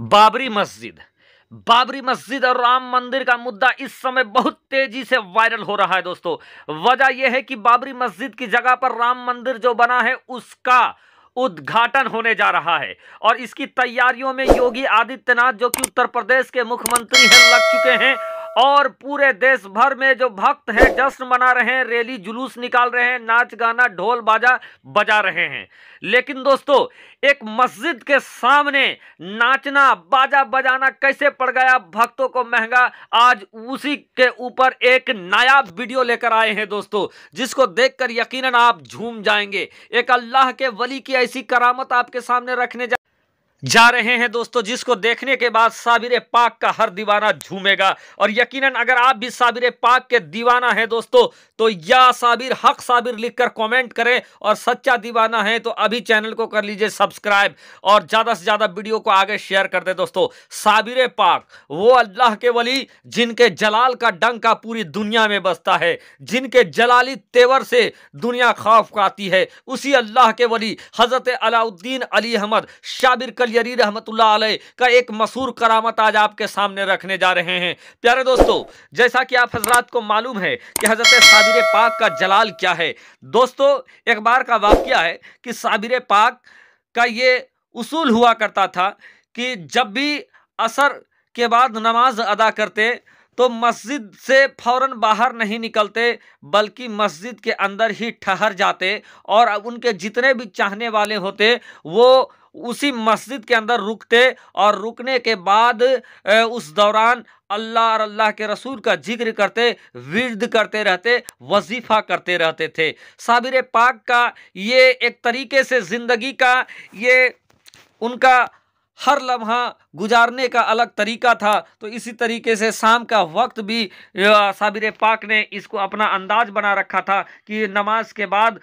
बाबरी मस्जिद बाबरी मस्जिद और राम मंदिर का मुद्दा इस समय बहुत तेजी से वायरल हो रहा है दोस्तों वजह यह है कि बाबरी मस्जिद की जगह पर राम मंदिर जो बना है उसका उद्घाटन होने जा रहा है और इसकी तैयारियों में योगी आदित्यनाथ जो कि उत्तर प्रदेश के मुख्यमंत्री हैं लग चुके हैं और पूरे देश भर में जो भक्त हैं जश्न मना रहे हैं रैली जुलूस निकाल रहे हैं नाच गाना ढोल बाजा बजा रहे हैं लेकिन दोस्तों एक मस्जिद के सामने नाचना बाजा बजाना कैसे पड़ गया भक्तों को महंगा आज उसी के ऊपर एक नायाब वीडियो लेकर आए हैं दोस्तों जिसको देखकर यकीनन आप झूम जाएंगे एक अल्लाह के वली की ऐसी करामत आपके सामने रखने जा जा रहे हैं दोस्तों जिसको देखने के बाद साबिर पाक का हर दीवाना झूमेगा और यकीनन अगर आप भी साबिर पाक के दीवाना हैं दोस्तों तो या साबिर हक साबिर लिखकर कमेंट करें और सच्चा दीवाना है तो अभी चैनल को कर लीजिए सब्सक्राइब और ज़्यादा से ज़्यादा वीडियो को आगे शेयर कर दें दोस्तों साबिर पाक वो अल्लाह के वली जिनके जलाल का डंका पूरी दुनिया में बसता है जिनके जलाली तेवर से दुनिया खौफ आती है उसी अल्लाह के वली हज़रत अलाउद्दीन अली अहमद शाबिर कली जरी रहमत का एक मशहूर करामत आज आपके सामने रखने जा रहे हैं प्यारे दोस्तों जैसा कि आप हजरात को मालूम है कि हजरत साबिर पाक का जलाल क्या है दोस्तों एक बार का वाक्य है कि साबिर पाक का ये उसूल हुआ करता था कि जब भी असर के बाद नमाज अदा करते तो मस्जिद से फौरन बाहर नहीं निकलते बल्कि मस्जिद के अंदर ही ठहर जाते और उनके जितने भी चाहने वाले होते वो उसी मस्जिद के अंदर रुकते और रुकने के बाद उस दौरान अल्लाह और अल्लाह के रसूल का जिक्र करते विर्द करते रहते वजीफ़ा करते रहते थे साबिर पाक का ये एक तरीके से ज़िंदगी का ये उनका हर लम्हा गुजारने का अलग तरीका था तो इसी तरीके से शाम का वक्त भी साबिर पाक ने इसको अपना अंदाज बना रखा था कि नमाज के बाद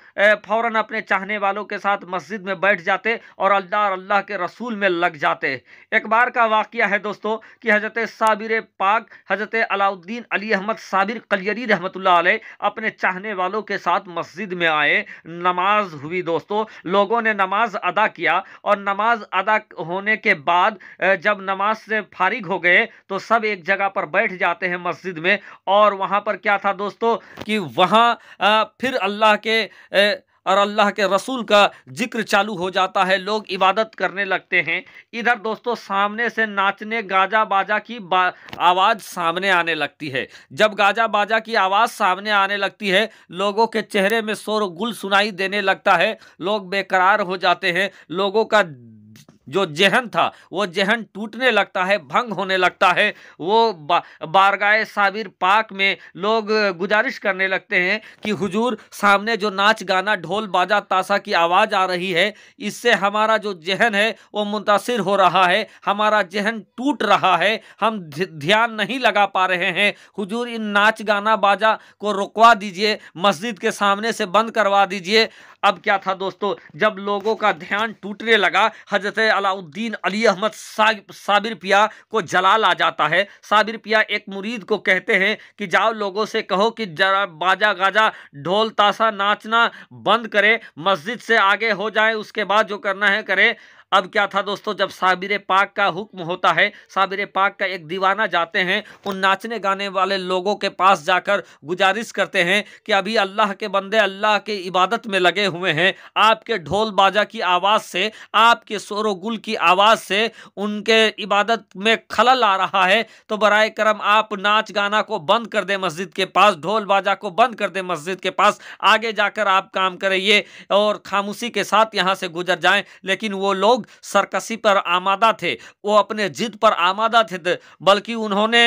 फ़ौर अपने चाहने वालों के साथ मस्जिद में बैठ जाते और अल्लाह और अल्लाह के रसूल में लग जाते एक बार का वाक़ है दोस्तों कि हज़रत साबिर पाक हज़रत अलाउद्दीन अली अहमद साबिर कलियरी रहमत अपने चाहने वालों के साथ मस्जिद में आए नमाज हुई दोस्तों लोगों ने नमाज अदा किया और नमाज अदा होने के बाद जब नमाज से फारिग हो गए तो सब एक जगह पर बैठ जाते हैं मस्जिद में और वहाँ पर क्या था दोस्तों कि वहाँ फिर अल्लाह के ए, और अल्लाह के रसूल का जिक्र चालू हो जाता है लोग इबादत करने लगते हैं इधर दोस्तों सामने से नाचने गाजा बाजा की बा, आवाज़ सामने आने लगती है जब गाजा बाजा की आवाज़ सामने आने लगती है लोगों के चेहरे में शोर गुल सुनाई देने लगता है लोग बेकरार हो जाते हैं लोगों का जो जहन था वो जहन टूटने लगता है भंग होने लगता है वो बा, बारगाह साबिर पाक में लोग गुजारिश करने लगते हैं कि हुजूर सामने जो नाच गाना ढोल बाजा ताशा की आवाज़ आ रही है इससे हमारा जो जहन है वो मुतासर हो रहा है हमारा जहन टूट रहा है हम ध्यान नहीं लगा पा रहे हैं हुजूर इन नाच गाना बाजा को रुकवा दीजिए मस्जिद के सामने से बंद करवा दीजिए अब क्या था दोस्तों जब लोगों का ध्यान टूटने लगा हजरत अलाउद्दीन अली अहमद साबिर पिया को जलाल आ जाता है साबिर पिया एक मुरीद को कहते हैं कि जाओ लोगों से कहो कि जरा बाजा गाजा ढोल ताशा नाचना बंद करें मस्जिद से आगे हो जाए उसके बाद जो करना है करें अब क्या था दोस्तों जब साबिर पाक का हुक्म होता है साबिर पाक का एक दीवाना जाते हैं उन नाचने गाने वाले लोगों के पास जाकर गुजारिश करते हैं कि अभी अल्लाह के बंदे अल्लाह के इबादत में लगे हुए हैं आपके ढोल बाजा की आवाज़ से आपके शोर गुल की आवाज़ से उनके इबादत में खलल आ रहा है तो बर करम आप नाच गाना को बंद कर दें मस्जिद के पास ढोल बाजा को बंद कर दें मस्जिद के पास आगे जाकर आप काम करिए और खामोशी के साथ यहाँ से गुजर जाएं लेकिन वो लोग लोग सरकसी पर आमादा थे वो अपने जिद पर आमादा थे बल्कि उन्होंने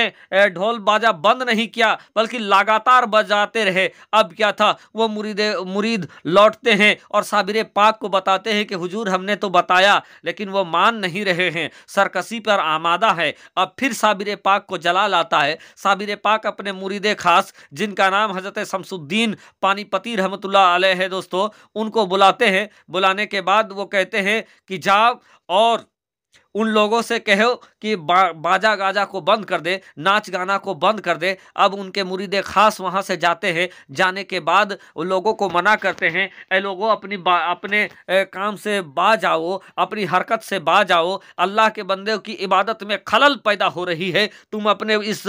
ढोल बाजा बंद नहीं किया बल्कि लगातार बजाते रहे अब क्या था वो मुरीद मुरीद लौटते हैं और साबिर पाक को बताते हैं कि हुजूर हमने तो बताया लेकिन वो मान नहीं रहे हैं सरकसी पर आमादा है अब फिर साबिर पाक को जला लाता है साबिर पाक अपने मुरीद खास जिनका नाम हज़रत शमसुद्दीन पानीपति रहमत है दोस्तों उनको बुलाते हैं बुलाने के बाद वो कहते हैं कि जा जाओ और उन लोगों से कहो कि बा, बाजा गाजा को बंद कर दे नाच गाना को बंद कर दे अब उनके मुरीद ख़ास वहाँ से जाते हैं जाने के बाद लोगों को मना करते हैं ए लोगों अपनी अपने ए, काम से बा जाओ अपनी हरकत से बा जाओ अल्लाह के बंदे की इबादत में खलल पैदा हो रही है तुम अपने इस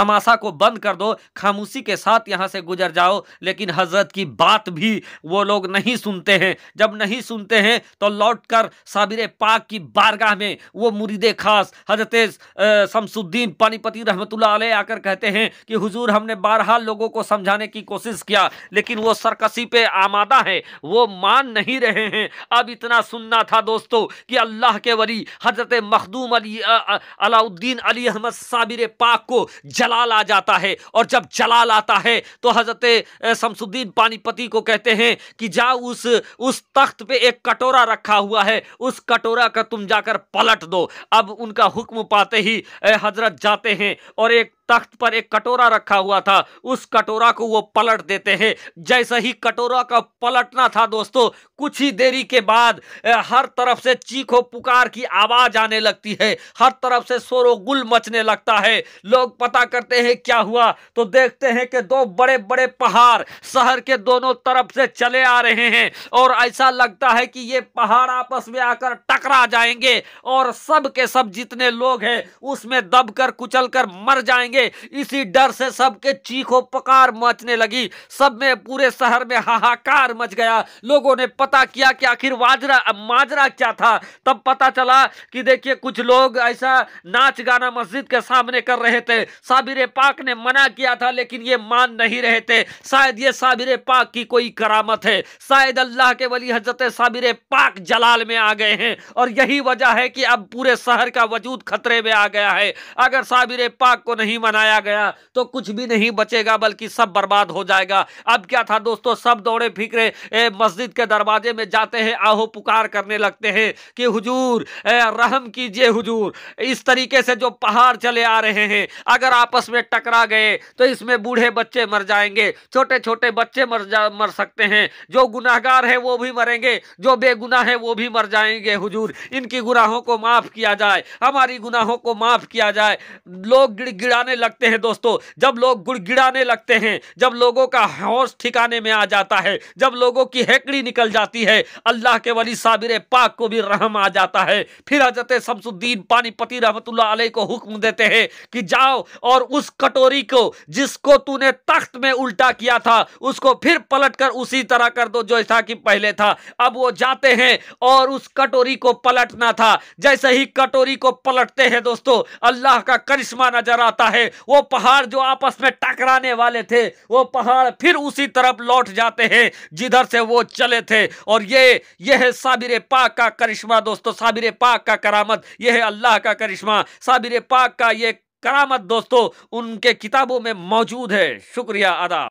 तमाशा को बंद कर दो खामोशी के साथ यहाँ से गुजर जाओ लेकिन हज़रत की बात भी वो लोग नहीं सुनते हैं जब नहीं सुनते हैं तो लौट कर साबिर पाक की बारगाह में वो मुरीद खास हजरत शमसुद्दीन पानीपति रहमतुल्ला आकर कहते हैं कि हुजूर हमने बारहा लोगों को समझाने की कोशिश किया लेकिन वो सरकसी पे आमादा है वो मान नहीं रहे हैं अब इतना सुनना था दोस्तों कि अल्लाह के वरी हजरत मखदूम अली अलाउद्दीन अली अहमद साबिर पाक को जलाल आ जाता है और जब जलाल आता है तो हजरत शमसुद्दीन पानीपति को कहते हैं कि जा उस उस तख्त पे एक कटोरा रखा हुआ है उस कटोरा का तुम जाकर पलट दो अब उनका हुक्म पाते ही हजरत जाते हैं और एक तख्त पर एक कटोरा रखा हुआ था उस कटोरा को वो पलट देते हैं जैसे ही कटोरा का पलटना था दोस्तों कुछ ही देरी के बाद हर तरफ से चीखो पुकार की आवाज आने लगती है हर तरफ से शोरोगुल मचने लगता है लोग पता करते हैं क्या हुआ तो देखते हैं कि दो बड़े बड़े पहाड़ शहर के दोनों तरफ से चले आ रहे हैं और ऐसा लगता है कि ये पहाड़ आपस में आकर टकरा जाएंगे और सब के सब जितने लोग हैं उसमें दबकर कुचल कर मर जाएंगे जाएंगे इसी डर से सबके चीखों पकार मचने लगी सब में पूरे शहर में हाहाकार मच गया लोगों ने पता किया कि आखिर वाजरा माजरा क्या था तब पता चला कि देखिए कुछ लोग ऐसा नाच गाना मस्जिद के सामने कर रहे थे साबिर पाक ने मना किया था लेकिन ये मान नहीं रहे थे शायद ये साबिर पाक की कोई करामत है शायद अल्लाह के वली हजरत साबिर पाक जलाल में आ गए हैं और यही वजह है कि अब पूरे शहर का वजूद खतरे में आ गया है अगर साबिर पाक को नहीं मनाया गया तो कुछ भी नहीं बचेगा बल्कि सब बर्बाद हो जाएगा अब क्या था दोस्तों सब दौड़े फिक्रे मस्जिद के दरवाजे में जाते हैं आहो पुकार करने लगते हैं कि हुजूर रहम कीजिए हुजूर इस तरीके से जो पहाड़ चले आ रहे हैं अगर आपस में टकरा गए तो इसमें बूढ़े बच्चे मर जाएंगे छोटे छोटे बच्चे मर जा मर सकते हैं जो गुनाहगार है वो भी मरेंगे जो बेगुनाह है वो भी मर जाएंगे हुजूर इनकी गुनाहों को माफ़ किया जाए हमारी गुनाहों को माफ़ किया जाए लोग गिड़गिड़ाने गिड़गिड़ाने लगते हैं दोस्तों जब लोग गुड़गिड़ाने लगते हैं जब लोगों का हौस ठिकाने में आ जाता है जब लोगों की हैकड़ी निकल जाती है अल्लाह के वली साबिर पाक को भी रहम आ जाता है फिर हजरत शमसुद्दीन पानीपति रहमत को हुक्म देते हैं कि जाओ और उस कटोरी को जिसको तूने तख्त में उल्टा किया था उसको फिर पलट कर उसी तरह कर दो जो था कि पहले था अब वो जाते हैं और उस कटोरी को पलटना था जैसे ही कटोरी को पलटते हैं दोस्तों अल्लाह का करिश्मा नजर आता है वो पहाड़ जो आपस में टकराने वाले थे वो पहाड़ फिर उसी तरफ लौट जाते हैं जिधर से वो चले थे और ये यह है साबिर पाक का करिश्मा दोस्तों साबिर पाक का करामत यह है अल्लाह का करिश्मा साबिर पाक का ये करामत दोस्तों उनके किताबों में मौजूद है शुक्रिया अदा